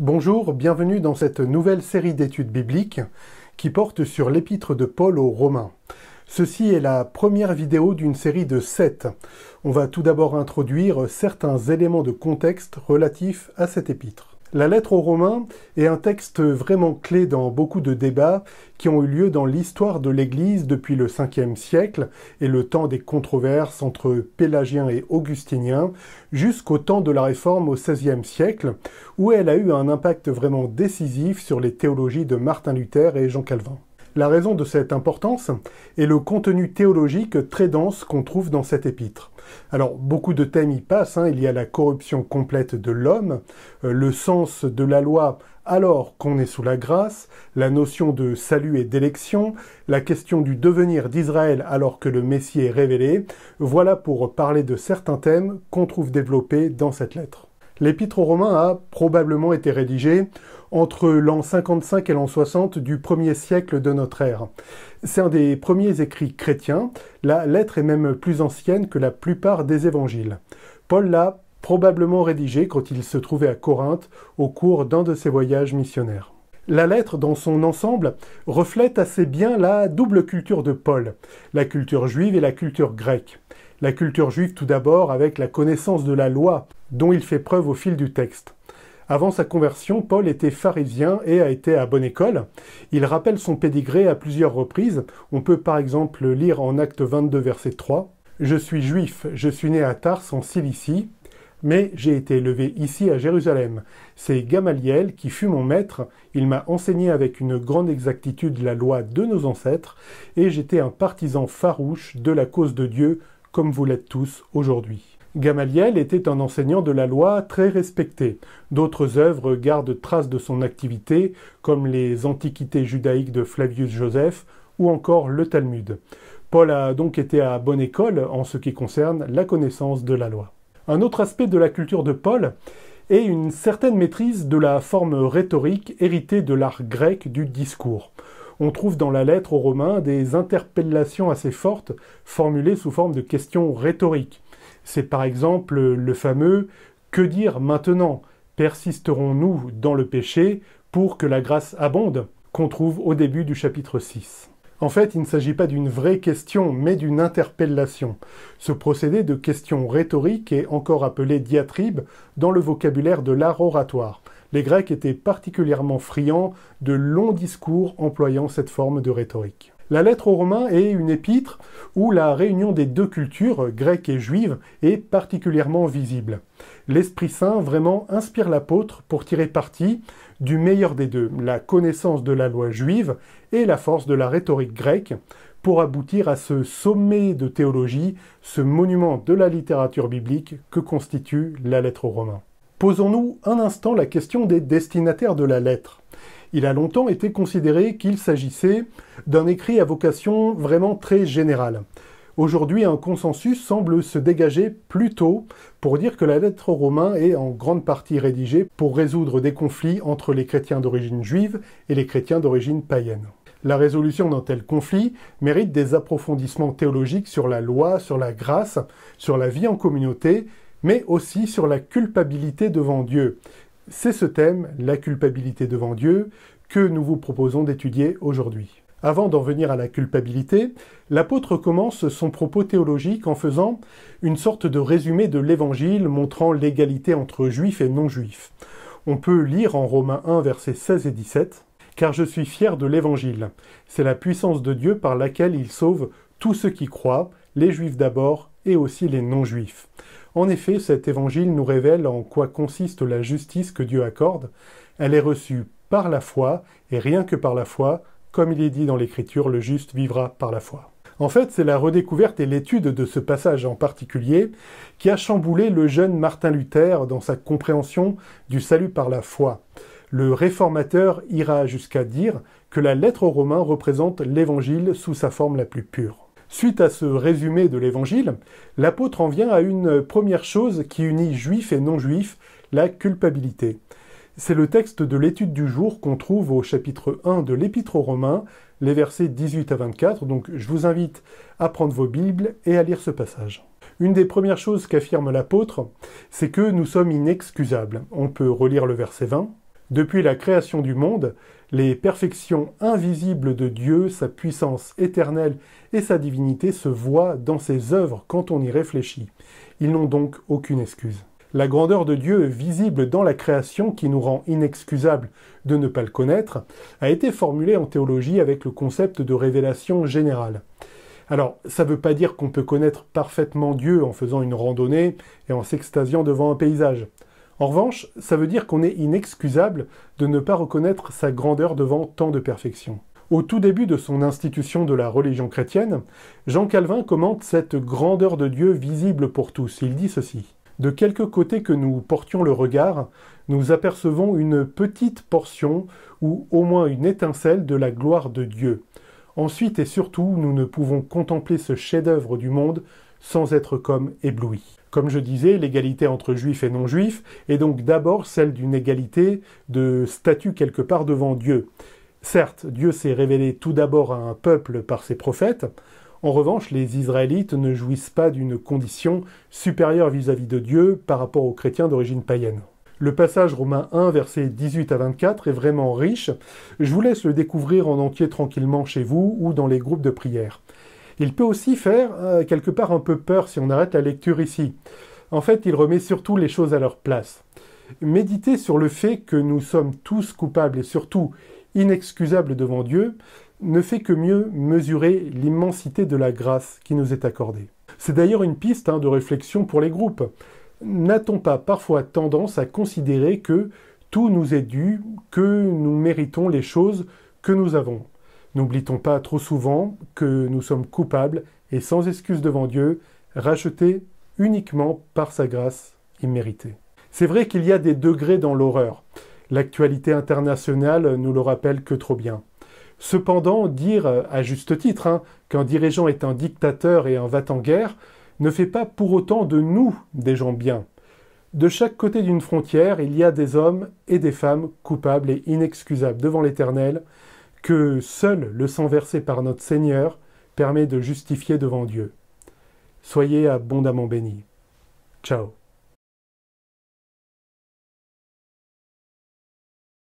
Bonjour, bienvenue dans cette nouvelle série d'études bibliques qui porte sur l'épître de Paul aux Romains. Ceci est la première vidéo d'une série de 7. On va tout d'abord introduire certains éléments de contexte relatifs à cette épître. La lettre aux Romains est un texte vraiment clé dans beaucoup de débats qui ont eu lieu dans l'histoire de l'Église depuis le 5e siècle et le temps des controverses entre pélagiens et augustiniens jusqu'au temps de la Réforme au 16e siècle où elle a eu un impact vraiment décisif sur les théologies de Martin Luther et Jean Calvin. La raison de cette importance est le contenu théologique très dense qu'on trouve dans cette épître. Alors beaucoup de thèmes y passent, hein. il y a la corruption complète de l'homme, euh, le sens de la loi alors qu'on est sous la grâce, la notion de salut et d'élection, la question du devenir d'Israël alors que le Messie est révélé, voilà pour parler de certains thèmes qu'on trouve développés dans cette lettre. L'épître aux Romains a probablement été rédigée entre l'an 55 et l'an 60 du premier siècle de notre ère. C'est un des premiers écrits chrétiens, la lettre est même plus ancienne que la plupart des évangiles. Paul l'a probablement rédigé quand il se trouvait à Corinthe au cours d'un de ses voyages missionnaires. La lettre, dans son ensemble, reflète assez bien la double culture de Paul, la culture juive et la culture grecque. La culture juive tout d'abord avec la connaissance de la loi dont il fait preuve au fil du texte. Avant sa conversion, Paul était pharisien et a été à bonne école. Il rappelle son pédigré à plusieurs reprises. On peut par exemple lire en Acte 22, verset 3. Je suis juif, je suis né à Tars en Cilicie, mais j'ai été élevé ici à Jérusalem. C'est Gamaliel qui fut mon maître, il m'a enseigné avec une grande exactitude la loi de nos ancêtres, et j'étais un partisan farouche de la cause de Dieu, comme vous l'êtes tous aujourd'hui. Gamaliel était un enseignant de la loi très respecté. D'autres œuvres gardent trace de son activité, comme les Antiquités judaïques de Flavius Joseph ou encore le Talmud. Paul a donc été à bonne école en ce qui concerne la connaissance de la loi. Un autre aspect de la culture de Paul est une certaine maîtrise de la forme rhétorique héritée de l'art grec du discours. On trouve dans la lettre aux Romains des interpellations assez fortes formulées sous forme de questions rhétoriques. C'est par exemple le fameux Que dire maintenant Persisterons-nous dans le péché pour que la grâce abonde qu'on trouve au début du chapitre 6. En fait, il ne s'agit pas d'une vraie question, mais d'une interpellation. Ce procédé de question rhétorique est encore appelé diatribe dans le vocabulaire de l'art oratoire. Les Grecs étaient particulièrement friands de longs discours employant cette forme de rhétorique. La lettre aux Romains est une épître où la réunion des deux cultures, grecque et juive, est particulièrement visible. L'Esprit Saint vraiment inspire l'apôtre pour tirer parti du meilleur des deux, la connaissance de la loi juive et la force de la rhétorique grecque, pour aboutir à ce sommet de théologie, ce monument de la littérature biblique que constitue la lettre aux Romains. Posons-nous un instant la question des destinataires de la lettre. Il a longtemps été considéré qu'il s'agissait d'un écrit à vocation vraiment très générale. Aujourd'hui, un consensus semble se dégager plutôt pour dire que la lettre aux est en grande partie rédigée pour résoudre des conflits entre les chrétiens d'origine juive et les chrétiens d'origine païenne. La résolution d'un tel conflit mérite des approfondissements théologiques sur la loi, sur la grâce, sur la vie en communauté, mais aussi sur la culpabilité devant Dieu. C'est ce thème, la culpabilité devant Dieu, que nous vous proposons d'étudier aujourd'hui. Avant d'en venir à la culpabilité, l'apôtre commence son propos théologique en faisant une sorte de résumé de l'Évangile montrant l'égalité entre juifs et non-juifs. On peut lire en Romains 1 versets 16 et 17 Car je suis fier de l'Évangile. C'est la puissance de Dieu par laquelle il sauve tous ceux qui croient, les juifs d'abord et aussi les non-juifs. En effet, cet évangile nous révèle en quoi consiste la justice que Dieu accorde. Elle est reçue par la foi, et rien que par la foi, comme il est dit dans l'Écriture, le juste vivra par la foi. En fait, c'est la redécouverte et l'étude de ce passage en particulier qui a chamboulé le jeune Martin Luther dans sa compréhension du salut par la foi. Le réformateur ira jusqu'à dire que la lettre aux Romains représente l'Évangile sous sa forme la plus pure. Suite à ce résumé de l'Évangile, l'apôtre en vient à une première chose qui unit juifs et non-juifs, la culpabilité. C'est le texte de l'étude du jour qu'on trouve au chapitre 1 de l'Épître aux Romains, les versets 18 à 24, donc je vous invite à prendre vos Bibles et à lire ce passage. Une des premières choses qu'affirme l'apôtre, c'est que nous sommes inexcusables. On peut relire le verset 20. Depuis la création du monde, les perfections invisibles de Dieu, sa puissance éternelle et sa divinité se voient dans ses œuvres quand on y réfléchit. Ils n'ont donc aucune excuse. La grandeur de Dieu visible dans la création qui nous rend inexcusable de ne pas le connaître a été formulée en théologie avec le concept de révélation générale. Alors, ça ne veut pas dire qu'on peut connaître parfaitement Dieu en faisant une randonnée et en s'extasiant devant un paysage. En revanche, ça veut dire qu'on est inexcusable de ne pas reconnaître sa grandeur devant tant de perfection. Au tout début de son institution de la religion chrétienne, Jean Calvin commente cette grandeur de Dieu visible pour tous. Il dit ceci. De quelque côté que nous portions le regard, nous apercevons une petite portion ou au moins une étincelle de la gloire de Dieu. Ensuite et surtout, nous ne pouvons contempler ce chef-d'œuvre du monde sans être comme éblouis. Comme je disais, l'égalité entre juifs et non-juifs est donc d'abord celle d'une égalité de statut quelque part devant Dieu. Certes, Dieu s'est révélé tout d'abord à un peuple par ses prophètes, en revanche, les Israélites ne jouissent pas d'une condition supérieure vis-à-vis de Dieu par rapport aux chrétiens d'origine païenne. Le passage Romains 1, versets 18 à 24 est vraiment riche. Je vous laisse le découvrir en entier tranquillement chez vous ou dans les groupes de prière. Il peut aussi faire euh, quelque part un peu peur si on arrête la lecture ici. En fait, il remet surtout les choses à leur place. Méditer sur le fait que nous sommes tous coupables et surtout inexcusables devant Dieu, ne fait que mieux mesurer l'immensité de la grâce qui nous est accordée. C'est d'ailleurs une piste hein, de réflexion pour les groupes. N'a-t-on pas parfois tendance à considérer que tout nous est dû, que nous méritons les choses que nous avons N'oublions pas trop souvent que nous sommes coupables et sans excuse devant Dieu, rachetés uniquement par sa grâce imméritée. C'est vrai qu'il y a des degrés dans l'horreur. L'actualité internationale nous le rappelle que trop bien. Cependant, dire euh, à juste titre hein, qu'un dirigeant est un dictateur et un va-t-en-guerre ne fait pas pour autant de nous des gens bien. De chaque côté d'une frontière, il y a des hommes et des femmes coupables et inexcusables devant l'Éternel, que seul le sang versé par notre Seigneur permet de justifier devant Dieu. Soyez abondamment bénis. Ciao.